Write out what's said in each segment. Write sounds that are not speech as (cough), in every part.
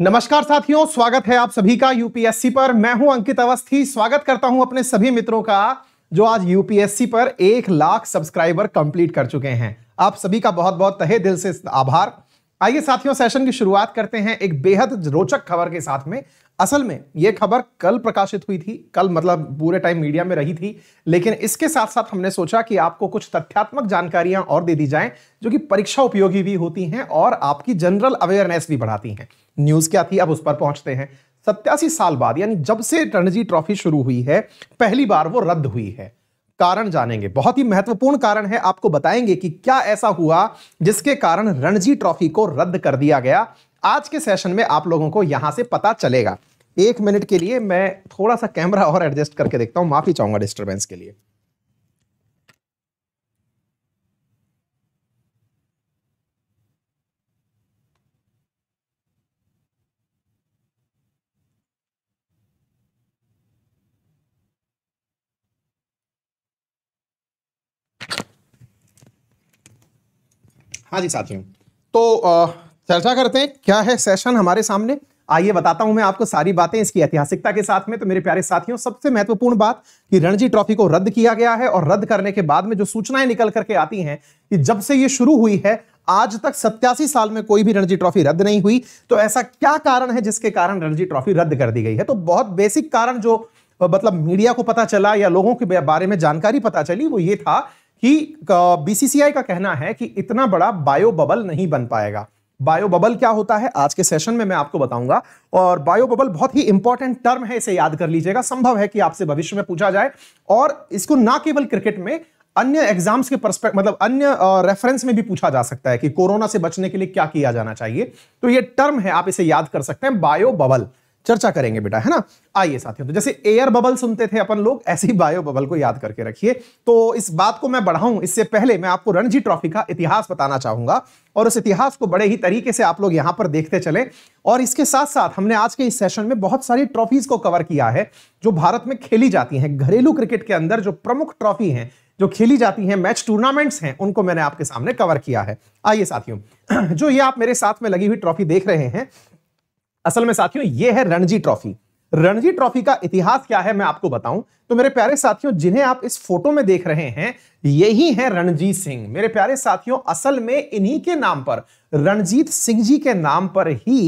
नमस्कार साथियों स्वागत है आप सभी का यूपीएससी पर मैं हूं अंकित अवस्थी स्वागत करता हूं अपने सभी मित्रों का जो आज यूपीएससी पर एक लाख सब्सक्राइबर कंप्लीट कर चुके हैं आप सभी का बहुत बहुत तहे दिल से आभार आइए साथियों सेशन की शुरुआत करते हैं एक बेहद रोचक खबर के साथ में असल में यह खबर कल प्रकाशित हुई थी कल मतलब पूरे टाइम मीडिया में रही थी लेकिन इसके साथ साथ हमने सोचा कि आपको कुछ तथ्यात्मक जानकारियां और दे दी जाएं जो कि परीक्षा उपयोगी भी होती हैं और आपकी जनरल अवेयरनेस भी बढ़ाती हैं न्यूज़ क्या थी अब उस पर पहुंचते हैं सत्यासी साल बाद यानी जब से रणजी ट्रॉफी शुरू हुई है पहली बार वो रद्द हुई है कारण जानेंगे बहुत ही महत्वपूर्ण कारण है आपको बताएंगे कि क्या ऐसा हुआ जिसके कारण रणजी ट्रॉफी को रद्द कर दिया गया आज के सेशन में आप लोगों को यहां से पता चलेगा एक मिनट के लिए मैं थोड़ा सा कैमरा और एडजस्ट करके देखता हूं माफी चाहूंगा डिस्टर्बेंस के लिए हाँ जी साथियों तो चर्चा करते हैं क्या है सेशन हमारे सामने आइए बताता हूं मैं आपको सारी बातें इसकी ऐतिहासिकता के साथ में तो मेरे प्यारे साथियों सबसे महत्वपूर्ण बात कि रणजी ट्रॉफी को रद्द किया गया है और रद्द करने के बाद में जो सूचनाएं निकल करके आती हैं कि जब से ये शुरू हुई है आज तक सत्यासी साल में कोई भी रणजी ट्रॉफी रद्द नहीं हुई तो ऐसा क्या कारण है जिसके कारण रणजी ट्रॉफी रद्द कर दी गई है तो बहुत बेसिक कारण जो मतलब मीडिया को पता चला या लोगों के बारे में जानकारी पता चली वो ये था कि बीसीसीआई का कहना है कि इतना बड़ा बायो बबल नहीं बन पाएगा बायो बबल क्या होता है आज के सेशन में मैं आपको बताऊंगा और बायो बबल बहुत ही इंपॉर्टेंट टर्म है इसे याद कर लीजिएगा संभव है कि आपसे भविष्य में पूछा जाए और इसको ना केवल क्रिकेट में अन्य एग्जाम्स के परस्पेक्ट मतलब अन्य रेफरेंस में भी पूछा जा सकता है कि कोरोना से बचने के लिए क्या किया जाना चाहिए तो ये टर्म है आप इसे याद कर सकते हैं बायो बबल चर्चा करेंगे बेटा है ना आइए साथियों तो जैसे एयर बबल सुनते थे अपन लोग ऐसे ही बायो बबल को याद करके रखिए तो इस बात को मैं बढ़ाऊं इससे पहले मैं आपको रणजी ट्रॉफी का इतिहास बताना चाहूंगा और उस इतिहास को बड़े ही तरीके से आप लोग यहां पर देखते चले और इसके साथ साथ हमने आज के इस सेशन में बहुत सारी ट्रॉफीज को कवर किया है जो भारत में खेली जाती हैं घरेलू क्रिकेट के अंदर जो प्रमुख ट्रॉफी हैं जो खेली जाती हैं मैच टूर्नामेंट्स हैं उनको मैंने आपके सामने कवर किया है आइए साथियों (clears throat) जो ये आप मेरे साथ में लगी हुई ट्रॉफी देख रहे हैं असल में साथियों ये है रणजी ट्रॉफी रणजी ट्रॉफी का इतिहास क्या है मैं आपको बताऊं तो मेरे प्यारे साथियों जिन्हें आप इस फोटो में देख रहे हैं यही है रणजीत सिंह मेरे प्यारे साथियों असल में इन्हीं के नाम पर रणजीत सिंह जी के नाम पर ही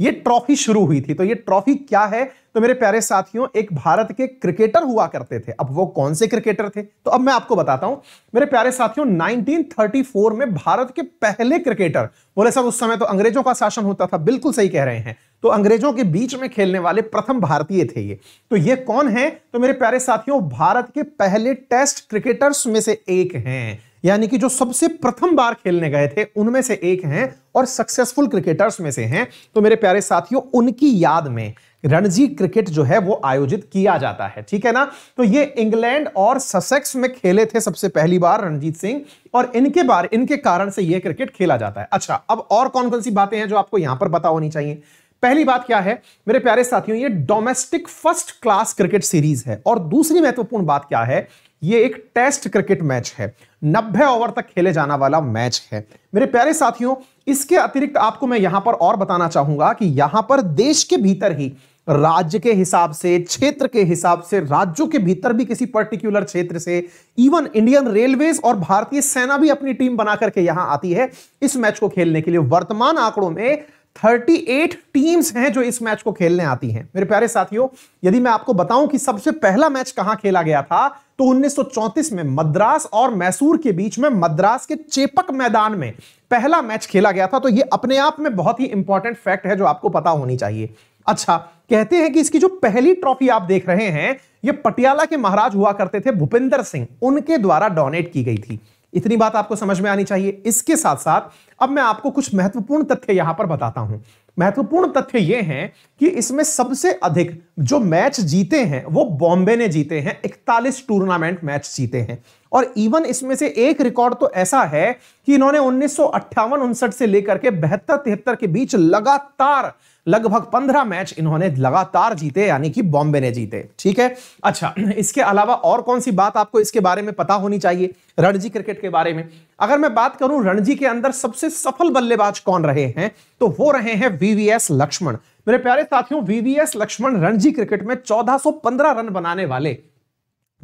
ये ट्रॉफी शुरू हुई थी तो ये ट्रॉफी क्या है तो मेरे प्यारे साथियों एक भारत के क्रिकेटर हुआ करते थे अब वो कौन से क्रिकेटर थे तो अब मैं आपको बताता हूं मेरे प्यारे साथियों 1934 में भारत के पहले क्रिकेटर बोले सर उस समय तो अंग्रेजों का शासन होता था बिल्कुल सही कह रहे हैं तो अंग्रेजों के बीच में खेलने वाले प्रथम भारतीय थे ये तो ये कौन है तो मेरे प्यारे साथियों भारत के पहले टेस्ट क्रिकेटर्स में से एक हैं यानी कि जो सबसे प्रथम बार खेलने गए थे उनमें से एक हैं और सक्सेसफुल क्रिकेटर्स में से हैं तो मेरे प्यारे साथियों उनकी याद में रणजी क्रिकेट जो है वो आयोजित किया जाता है ठीक है ना तो ये इंग्लैंड और ससेक्स में खेले थे सबसे पहली बार रणजीत सिंह और इनके बार इनके कारण से ये क्रिकेट खेला जाता है अच्छा अब और कौन कौन सी बातें हैं जो आपको यहां पर पता होनी चाहिए पहली बात क्या है मेरे प्यारे साथियों ये domestic first class cricket series है और दूसरी महत्वपूर्ण बात क्या है ये एक टेस्ट क्रिकेट मैच है नब्बे ओवर तक खेले जाना वाला मैच है मेरे प्यारे साथियों इसके अतिरिक्त आपको मैं यहां पर और बताना चाहूंगा कि यहां पर देश के भीतर ही राज्य के हिसाब से क्षेत्र के हिसाब से राज्यों के भीतर भी किसी पर्टिकुलर क्षेत्र से इवन इंडियन रेलवेज और भारतीय सेना भी अपनी टीम बना करके यहां आती है इस मैच को खेलने के लिए वर्तमान आंकड़ों में 38 टीम्स हैं जो इस मैच को खेलने आती हैं मेरे प्यारे साथियों यदि मैं आपको बताऊं कि सबसे पहला मैच कहां खेला गया था तो 1934 में मद्रास और मैसूर के बीच में मद्रास के चेपक मैदान में पहला मैच खेला गया था तो यह अपने आप में बहुत ही इंपॉर्टेंट फैक्ट है जो आपको पता होनी चाहिए अच्छा कहते हैं कि इसकी जो पहली ट्रॉफी आप देख रहे हैं ये पटियाला के महाराज हुआ करते थे भूपेंद्र सिंह उनके द्वारा डोनेट की गई थी इतनी बात आपको समझ में आनी चाहिए इसके साथ साथ अब मैं आपको कुछ महत्वपूर्ण तथ्य यहां पर बताता हूं महत्वपूर्ण तथ्य यह है कि इसमें सबसे अधिक जो मैच जीते हैं वो बॉम्बे ने जीते हैं 41 टूर्नामेंट मैच जीते हैं और इवन इसमें से एक रिकॉर्ड तो ऐसा है कि इन्होंने उन्नीस सौ से लेकर के बहत्तर तिहत्तर के बीच लगातार लगभग पंद्रह मैच इन्होंने लगातार जीते यानी कि बॉम्बे ने जीते ठीक है अच्छा इसके अलावा और कौन सी बात आपको इसके बारे में पता होनी चाहिए रणजी क्रिकेट के बारे में अगर मैं बात करूं रणजी के अंदर सबसे सफल बल्लेबाज कौन रहे हैं तो वो रहे हैं वीवीएस लक्ष्मण मेरे प्यारे साथियों वीवीएस लक्ष्मण रणजी क्रिकेट में चौदह रन बनाने वाले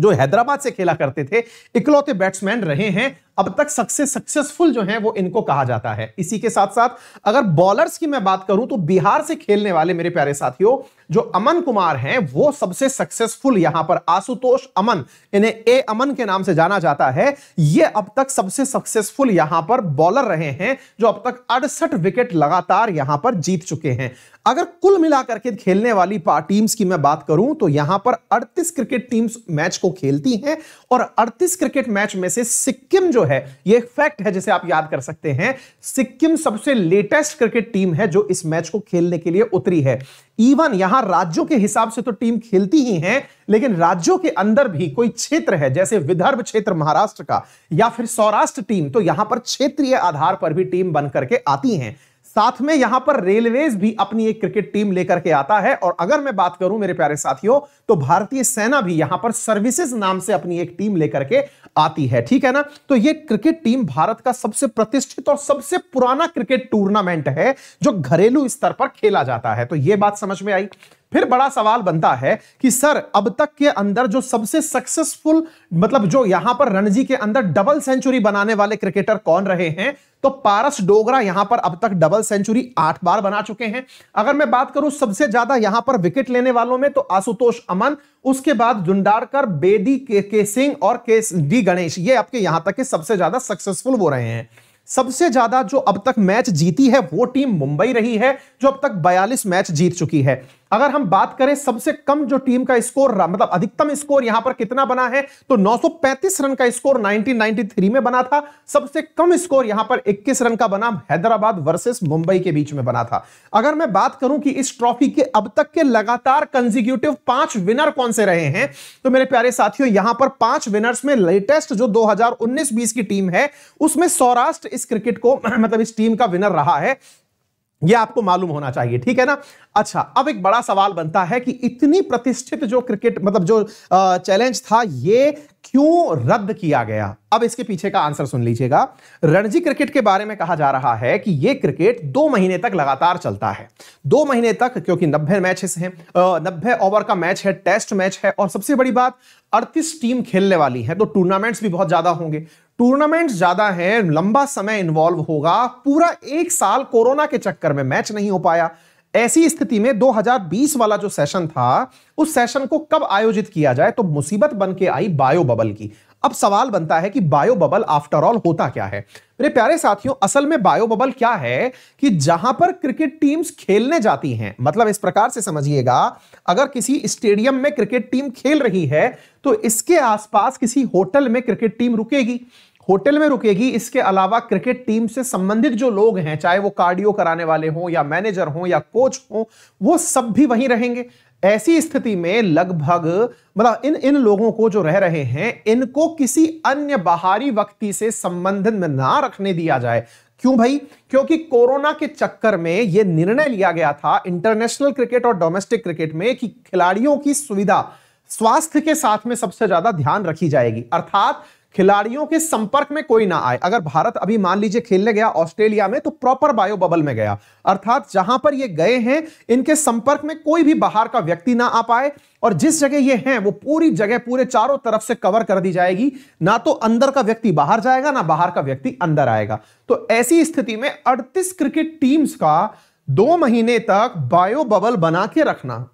जो हैदराबाद से खेला करते थे इकलौते बैट्समैन रहे हैं अब तक सबसे सक्सेसफुल जो हैं वो इनको कहा जाता है इसी के साथ साथ अगर बॉलर्स की मैं बात करूं तो बिहार से खेलने वाले मेरे प्यारे साथियों जो अमन कुमार हैं वो सबसे सक्सेसफुल यहां पर आशुतोष अमन इन्हें ए अमन के नाम से जाना जाता है ये अब तक सबसे सक्सेसफुल यहां पर बॉलर रहे हैं जो अब तक अड़सठ विकेट लगातार यहां पर जीत चुके हैं अगर कुल मिलाकर के खेलने वाली टीम्स की मैं बात करूं तो यहां पर 38 क्रिकेट टीम्स मैच को खेलती हैं और 38 क्रिकेट मैच में से सिक्किम जो है ये फैक्ट है जिसे आप याद कर सकते हैं सिक्किम सबसे लेटेस्ट क्रिकेट टीम है जो इस मैच को खेलने के लिए उतरी है इवन यहां राज्यों के हिसाब से तो टीम खेलती ही है लेकिन राज्यों के अंदर भी कोई क्षेत्र है जैसे विदर्भ क्षेत्र महाराष्ट्र का या फिर सौराष्ट्र टीम तो यहां पर क्षेत्रीय आधार पर भी टीम बनकर के आती हैं साथ में यहां पर रेलवेज भी अपनी एक क्रिकेट टीम लेकर के आता है और अगर मैं बात करूं मेरे प्यारे साथियों तो भारतीय सेना भी यहां पर सर्विसेज नाम से अपनी एक टीम लेकर के आती है ठीक है ना तो ये क्रिकेट टीम भारत का सबसे प्रतिष्ठित और सबसे पुराना क्रिकेट टूर्नामेंट है जो घरेलू स्तर पर खेला जाता है तो यह बात समझ में आई फिर बड़ा सवाल बनता है कि सर अब तक के अंदर जो सबसे सक्सेसफुल मतलब जो यहां पर रणजी के अंदर डबल सेंचुरी बनाने वाले क्रिकेटर कौन रहे हैं तो पारस डोगरा यहां पर अब तक डबल सेंचुरी आठ बार बना चुके हैं अगर मैं बात करूं सबसे ज्यादा यहां पर विकेट लेने वालों में तो आशुतोष अमन उसके बाद जुंडारकर बेदी के, के सिंह और के डी गणेश ये आपके यहां तक के सबसे ज्यादा सक्सेसफुल हो रहे हैं सबसे ज्यादा जो अब तक मैच जीती है वो टीम मुंबई रही है जो अब तक 42 मैच जीत चुकी है अगर हम बात करें सबसे कम जो टीम का स्कोर रहा मतलब अधिकतम स्कोर यहां पर कितना बना है तो 935 रन का स्कोर 1993 में बना था सबसे कम स्कोर यहां पर 21 रन का बना हैदराबाद वर्सेस मुंबई के बीच में बना था अगर मैं बात करूं कि इस ट्रॉफी के अब तक के लगातार कंजिक्यूटिव पांच विनर कौन से रहे हैं तो मेरे प्यारे साथियों यहां पर पांच विनर्स में लेटेस्ट जो दो हजार की टीम है उसमें सौराष्ट्र इस क्रिकेट को (clears throat) मतलब इस टीम का विनर रहा है ये आपको मालूम होना चाहिए ठीक है ना अच्छा अब एक बड़ा सवाल बनता है कि इतनी प्रतिष्ठित जो क्रिकेट मतलब जो चैलेंज था ये क्यों रद्द किया गया अब इसके पीछे का आंसर सुन लीजिएगा रणजी क्रिकेट के बारे में कहा जा रहा है कि यह क्रिकेट दो महीने तक लगातार चलता है दो महीने तक क्योंकि नब्बे मैचेस हैं नब्बे ओवर का मैच है टेस्ट मैच है और सबसे बड़ी बात अड़तीस टीम खेलने वाली है तो टूर्नामेंट्स भी बहुत ज्यादा होंगे टूर्नामेंट ज्यादा है लंबा समय इन्वॉल्व होगा पूरा एक साल कोरोना के चक्कर में मैच नहीं हो पाया ऐसी स्थिति में 2020 वाला जो सेशन था उस सेशन को कब आयोजित किया जाए तो मुसीबत बन के आई बायो बबल की अब सवाल बनता है कि बायो बबल आफ्टर ऑल होता क्या है मेरे प्यारे साथियों असल में बायो बबल क्या है कि जहां पर क्रिकेट टीम्स खेलने जाती हैं मतलब इस प्रकार से समझिएगा अगर किसी स्टेडियम में क्रिकेट टीम खेल रही है तो इसके आसपास किसी होटल में क्रिकेट टीम रुकेगी होटल में रुकेगी इसके अलावा क्रिकेट टीम से संबंधित जो लोग हैं चाहे वो कार्डियो कराने वाले हों या मैनेजर हों या कोच हों वो सब भी वहीं रहेंगे ऐसी स्थिति में लगभग मतलब इन इन लोगों को जो रह रहे हैं इनको किसी अन्य बाहरी व्यक्ति से संबंधित में ना रखने दिया जाए क्यों भाई क्योंकि कोरोना के चक्कर में यह निर्णय लिया गया था इंटरनेशनल क्रिकेट और डोमेस्टिक क्रिकेट में कि खिलाड़ियों की सुविधा स्वास्थ्य के साथ में सबसे ज्यादा ध्यान रखी जाएगी अर्थात खिलाड़ियों के संपर्क में कोई ना आए अगर भारत अभी मान लीजिए खेलने गया ऑस्ट्रेलिया में तो प्रॉपर बायो बबल में गया अर्थात जहां पर ये गए हैं इनके संपर्क में कोई भी बाहर का व्यक्ति ना आ पाए और जिस जगह ये हैं वो पूरी जगह पूरे चारों तरफ से कवर कर दी जाएगी ना तो अंदर का व्यक्ति बाहर जाएगा ना बाहर का व्यक्ति अंदर आएगा तो ऐसी स्थिति में अड़तीस क्रिकेट टीम्स का दो महीने तक बायो बबल बना के रखना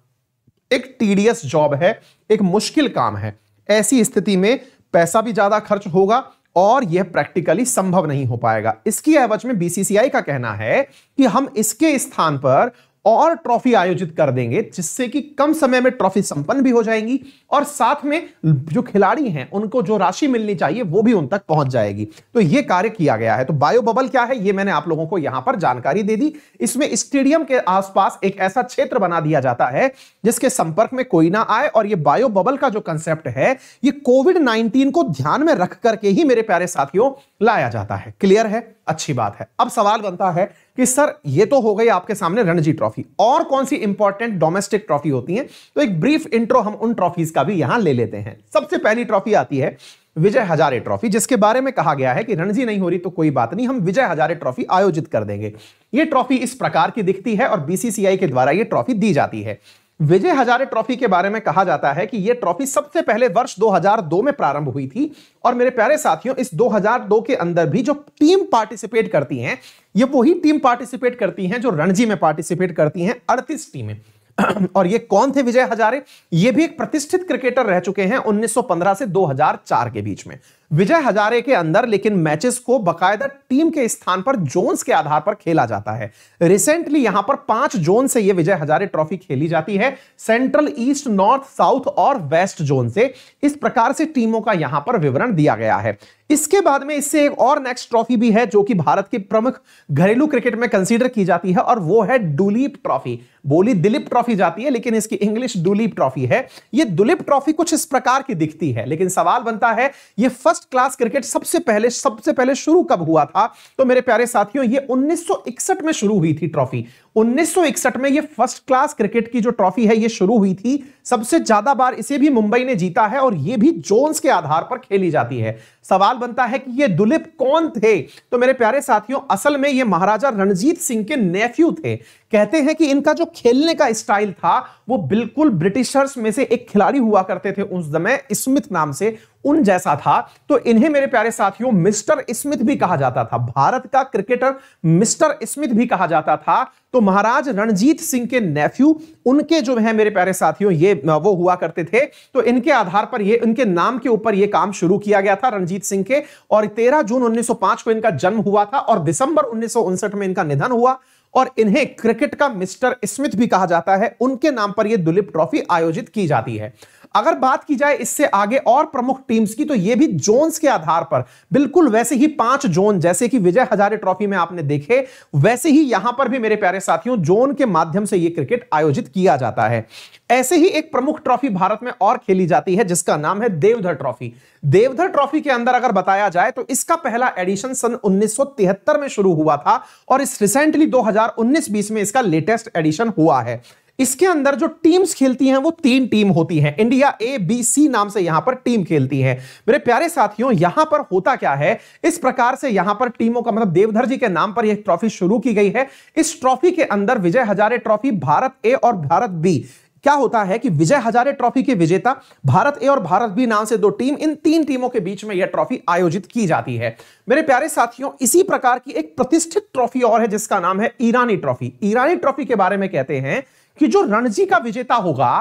एक टीडीएस जॉब है एक मुश्किल काम है ऐसी स्थिति में पैसा भी ज्यादा खर्च होगा और यह प्रैक्टिकली संभव नहीं हो पाएगा इसकी एवज में बीसीसीआई का कहना है कि हम इसके स्थान पर और ट्रॉफी आयोजित कर देंगे जिससे कि कम समय में ट्रॉफी संपन्न भी हो जाएंगी और साथ में जो खिलाड़ी हैं उनको जो राशि मिलनी चाहिए वो भी उन तक पहुंच जाएगी तो ये कार्य किया गया है तो बायो बबल क्या है ये मैंने आप लोगों को यहां पर जानकारी दे दी इसमें स्टेडियम के आसपास एक ऐसा क्षेत्र बना दिया जाता है जिसके संपर्क में कोई ना आए और ये बायो बबल का जो कंसेप्ट है ये कोविड नाइनटीन को ध्यान में रख करके ही मेरे प्यारे साथियों लाया जाता है क्लियर है अच्छी बात है अब सवाल बनता है कि सर ये तो हो गई आपके सामने रणजी ट्रॉफी और कौन सी इंपॉर्टेंट डोमेस्टिक ट्रॉफी होती है तो एक ब्रीफ इंट्रो हम उन ट्रॉफीज का भी यहां ले लेते हैं सबसे पहली ट्रॉफी आती है विजय हजारे ट्रॉफी जिसके बारे में कहा गया है कि रणजी नहीं हो रही तो कोई बात नहीं हम विजय हजारे ट्रॉफी आयोजित कर देंगे ये ट्रॉफी इस प्रकार की दिखती है और बीसीसीआई के द्वारा ये ट्रॉफी दी जाती है विजय हजारे ट्रॉफी के बारे में कहा जाता है कि यह ट्रॉफी सबसे पहले वर्ष 2002 में प्रारंभ हुई थी और मेरे प्यारे साथियों इस 2002 के अंदर भी जो टीम पार्टिसिपेट करती हैं ये वही टीम पार्टिसिपेट करती हैं जो रणजी में पार्टिसिपेट करती हैं अड़तीस टीमें (clears throat) और ये कौन थे विजय हजारे ये भी एक प्रतिष्ठित क्रिकेटर रह चुके हैं 1915 से 2004 के बीच में विजय हजारे के अंदर लेकिन मैचेस को बकायदा टीम के स्थान पर जोन्स के आधार पर खेला जाता है रिसेंटली यहां पर पांच जोन से यह विजय हजारे ट्रॉफी खेली जाती है सेंट्रल ईस्ट नॉर्थ साउथ और वेस्ट जोन से इस प्रकार से टीमों का यहां पर विवरण दिया गया है इसके बाद में इससे एक और नेक्स्ट ट्रॉफी भी है जो कि भारत के प्रमुख घरेलू क्रिकेट में कंसीडर की जाती है और वो है डुलीप ट्रॉफी बोली दिलीप ट्रॉफी जाती है लेकिन इसकी इंग्लिश डुलीप ट्रॉफी है ये दुलीप ट्रॉफी कुछ इस प्रकार की दिखती है लेकिन सवाल बनता है ये फर्स्ट फर्स्ट क्लास क्रिकेट सबसे पहले सबसे पहले शुरू कब हुआ था तो मेरे प्यारे साथियों ये 1961 में शुरू हुई थी ट्रॉफी 1961 में ये फर्स्ट क्लास क्रिकेट की जो ट्रॉफी है ये शुरू हुई थी सबसे ज्यादा बार इसे भी मुंबई ने जीता है और ये भी जोन्स के आधार पर खेली जाती है सवाल बनता है कि ये दुलीप कौन थे तो मेरे प्यारे साथियों असल में ये महाराजा रणजीत सिंह के नेफ्यू थे कहते हैं कि इनका जो खेलने का स्टाइल था वो बिल्कुल ब्रिटिशर्स में से एक खिलाड़ी हुआ करते थे उस समय स्मिथ नाम से उन जैसा था तो इन्हें मेरे प्यारे साथियों मिस्टर स्मिथ भी कहा जाता था भारत का क्रिकेटर मिस्टर स्मिथ भी कहा जाता था तो महाराज रणजीत सिंह के नेफ्यू उनके जो है मेरे प्यारे साथियों ये वो हुआ करते थे तो इनके आधार पर ये इनके नाम के ऊपर ये काम शुरू किया गया था रणजीत सिंह के और 13 जून 1905 को इनका जन्म हुआ था और दिसंबर उन्नीस में इनका निधन हुआ और इन्हें क्रिकेट का मिस्टर स्मिथ भी कहा जाता है उनके नाम पर यह दुलीप ट्रॉफी आयोजित की जाती है अगर बात की जाए इससे आगे और प्रमुख टीम्स की तो ये भी जोन्स के आधार पर बिल्कुल वैसे ही पांच जोन जैसे कि विजय हजारे ट्रॉफी में आपने देखे वैसे ही यहां पर भी मेरे प्यारे साथियों जोन के माध्यम से यह क्रिकेट आयोजित किया जाता है ऐसे ही एक प्रमुख ट्रॉफी भारत में और खेली जाती है जिसका नाम है देवधर ट्रॉफी देवधर ट्रॉफी के अंदर अगर बताया जाए तो इसका पहला एडिशन सन 1973 में शुरू हुआ था और इस रिसेंटली 2019-20 में इसका लेटेस्ट एडिशन हुआ है इसके अंदर जो टीम्स खेलती हैं वो तीन टीम होती हैं इंडिया ए बी सी नाम से यहां पर टीम खेलती है मेरे प्यारे साथियों यहां पर होता क्या है इस प्रकार से यहां पर टीमों का मतलब देवधर जी के नाम पर यह ट्रॉफी शुरू की गई है इस ट्रॉफी के अंदर विजय हजारे ट्रॉफी भारत ए और भारत बी क्या होता है कि विजय हजारे ट्रॉफी के विजेता भारत ए और भारत बी नाम से दो टीम इन तीन टीमों के बीच में यह ट्रॉफी आयोजित की जाती है मेरे प्यारे साथियों इसी प्रकार की एक प्रतिष्ठित ट्रॉफी और है जिसका नाम है ईरानी ट्रॉफी ईरानी ट्रॉफी के बारे में कहते हैं कि जो रणजी का विजेता होगा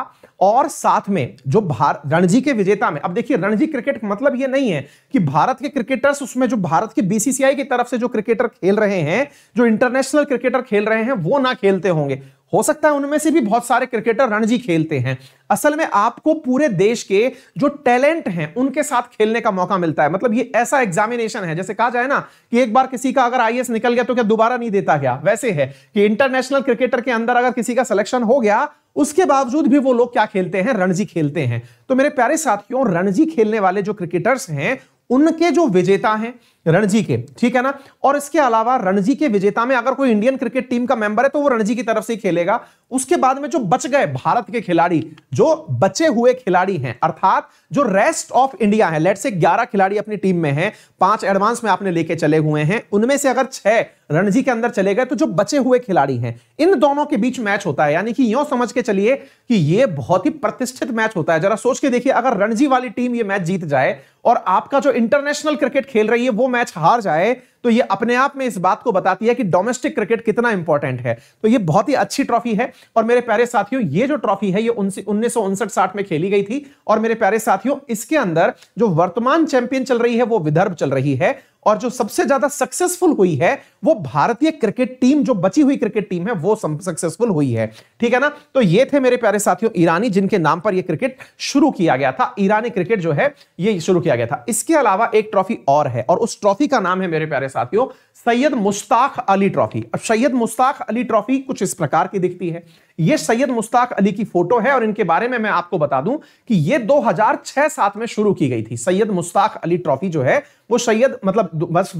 और साथ में जो भारत रणजी के विजेता में अब देखिए रणजी क्रिकेट मतलब ये नहीं है कि भारत के क्रिकेटर्स उसमें जो भारत के बीसीसीआई की तरफ से जो क्रिकेटर खेल रहे हैं जो इंटरनेशनल क्रिकेटर खेल रहे हैं वो ना खेलते होंगे हो सकता है उनमें से भी बहुत सारे क्रिकेटर रणजी खेलते हैं असल में आपको पूरे देश के जो टैलेंट हैं उनके साथ खेलने का मौका मिलता है मतलब ये ऐसा एग्जामिनेशन है जैसे कहा जाए ना कि एक बार किसी का अगर आई निकल गया तो क्या दोबारा नहीं देता गया वैसे है कि इंटरनेशनल क्रिकेटर के अंदर अगर किसी का सिलेक्शन हो गया उसके बावजूद भी वो लोग क्या खेलते हैं रणजी खेलते हैं तो मेरे प्यारे साथियों रणजी खेलने वाले जो क्रिकेटर्स हैं उनके जो विजेता हैं रणजी के ठीक है ना और इसके अलावा रणजी के विजेता में अगर कोई इंडियन क्रिकेट टीम का मेंबर है तो वो रणजी की तरफ से खेलेगा उसके बाद में जो बच गए भारत के खिलाड़ी जो बचे हुए खिलाड़ी हैं अर्थात जो रेस्ट ऑफ इंडिया है लेट से 11 खिलाड़ी अपनी टीम में हैं पांच एडवांस में आपने लेके चले हुए हैं उनमें से अगर छह रणजी के अंदर चले गए तो जो बचे हुए खिलाड़ी हैं इन दोनों के बीच मैच होता है यानी कि यो समझ के चलिए कि ये बहुत ही प्रतिष्ठित मैच होता है जरा सोच के देखिए अगर रणजी वाली टीम ये मैच जीत जाए और आपका जो इंटरनेशनल क्रिकेट खेल रही है वो मैच हार जाए तो ये अपने आप में इस बात को बताती है कि डोमेस्टिक क्रिकेट कितना इंपॉर्टेंट है तो ये बहुत ही अच्छी ट्रॉफी है और मेरे प्यारे साथियों ये जो ट्रॉफी है ये उन्नीस साठ में खेली गई थी और मेरे प्यारे साथियों इसके अंदर जो वर्तमान चैंपियन चल रही है वो विदर्भ चल रही है और जो सबसे ज्यादा सक्सेसफुल हुई है वो भारतीय क्रिकेट टीम जो बची हुई क्रिकेट टीम है वो सक्सेसफुल हुई है ठीक है ना तो ये थे मेरे प्यारे साथियों ईरानी जिनके नाम पर ये क्रिकेट शुरू किया गया था ईरानी क्रिकेट जो है ये शुरू किया गया था इसके अलावा एक ट्रॉफी और है और उस ट्रॉफी का नाम है मेरे प्यारे साथियों सैयद मुश्ताक अली ट्रॉफी अब सैयद मुश्ताक अली ट्रॉफी कुछ इस प्रकार की दिखती है ये सैयद मुश्ताक अली की फोटो है और इनके बारे में मैं आपको बता दूं कि ये 2006-7 में शुरू की गई थी सैयद मुश्ताक अली ट्रॉफी जो है वो सैयद मतलब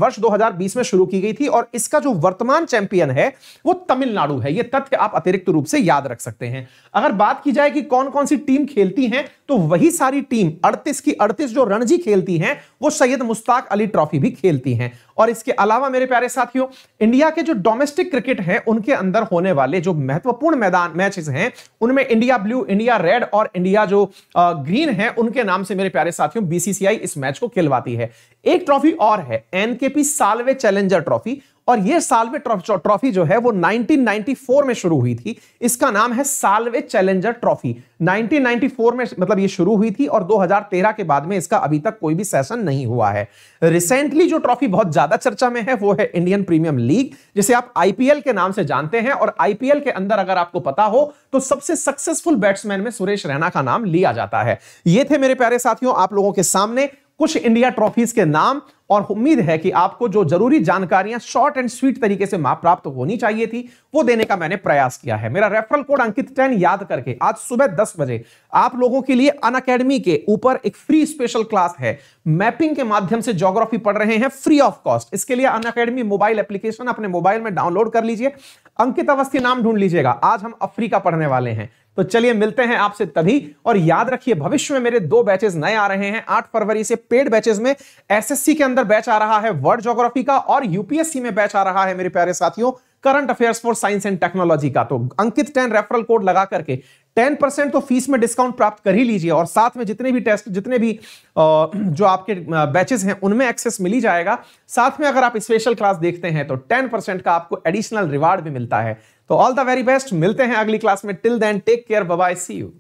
वर्ष 2020 में शुरू की गई थी और इसका जो वर्तमान चैंपियन है वो तमिलनाडु है ये तथ्य आप अतिरिक्त रूप से याद रख सकते हैं अगर बात की जाए कि कौन कौन सी टीम खेलती है तो वही सारी टीम अड़तीस की अड़तीस जो रणजी खेलती है वो सैयद मुश्ताक अली ट्रॉफी भी खेलती हैं और इसके अलावा मेरे प्यारे साथियों इंडिया के जो डोमेस्टिक क्रिकेट है उनके अंदर होने वाले जो महत्वपूर्ण मैदान मैचेस हैं उनमें इंडिया ब्लू इंडिया रेड और इंडिया जो ग्रीन है उनके नाम से मेरे प्यारे साथियों बीसीसीआई इस मैच को खिलवाती है एक ट्रॉफी और है एनकेपी सालवे चैलेंजर ट्रॉफी और ये सालवे ट्रॉफी जो है वो 1994 में शुरू हुई थी इसका नाम है सालवे चैलेंजर ट्रॉफी 1994 में मतलब ये शुरू हुई थी और 2013 के बाद में इसका अभी तक कोई भी सेशन नहीं हुआ है रिसेंटली जो ट्रॉफी बहुत ज्यादा चर्चा में है वो है इंडियन प्रीमियम लीग जिसे आप आईपीएल के नाम से जानते हैं और आईपीएल के अंदर अगर आपको पता हो तो सबसे सक्सेसफुल बैट्समैन में सुरेश रैना का नाम लिया जाता है ये थे मेरे प्यारे साथियों आप लोगों के सामने कुछ इंडिया ट्रॉफीज के नाम और उम्मीद है कि आपको जो जरूरी जानकारियां शॉर्ट एंड स्वीट तरीके से माप प्राप्त होनी चाहिए थी वो देने का मैंने प्रयास किया है मेरा रेफरल कोड अंकित टेन याद करके आज सुबह दस बजे आप लोगों के लिए अन अकेडमी के ऊपर एक फ्री स्पेशल क्लास है मैपिंग के माध्यम से जोग्राफी पढ़ रहे हैं फ्री ऑफ कॉस्ट इसके लिए अन अकेडमी मोबाइल एप्लीकेशन अपने मोबाइल में डाउनलोड कर लीजिए अंकित अवस्थी नाम ढूंढ लीजिएगा आज हम अफ्रीका पढ़ने वाले हैं तो चलिए मिलते हैं आपसे तभी और याद रखिए भविष्य में मेरे दो बैचेस नए आ रहे हैं आठ फरवरी से पेड बैचेस में एसएससी के अंदर बैच आ रहा है वर्ल्ड जोग्राफी का और यूपीएससी में बैच आ रहा है मेरे प्यारे साथियों current affairs for science and technology का तो अंकित टेन रेफरल कोड लगा करके टेन परसेंट तो फीस में डिस्काउंट प्राप्त कर ही लीजिए और साथ में जितने भी टेस्ट जितने भी जो आपके बैचेस हैं उनमें एक्सेस मिली जाएगा साथ में अगर आप स्पेशल क्लास देखते हैं तो टेन परसेंट का आपको एडिशनल रिवार्ड भी मिलता है तो ऑल द वेरी बेस्ट मिलते हैं अगली क्लास में till then take care bye see you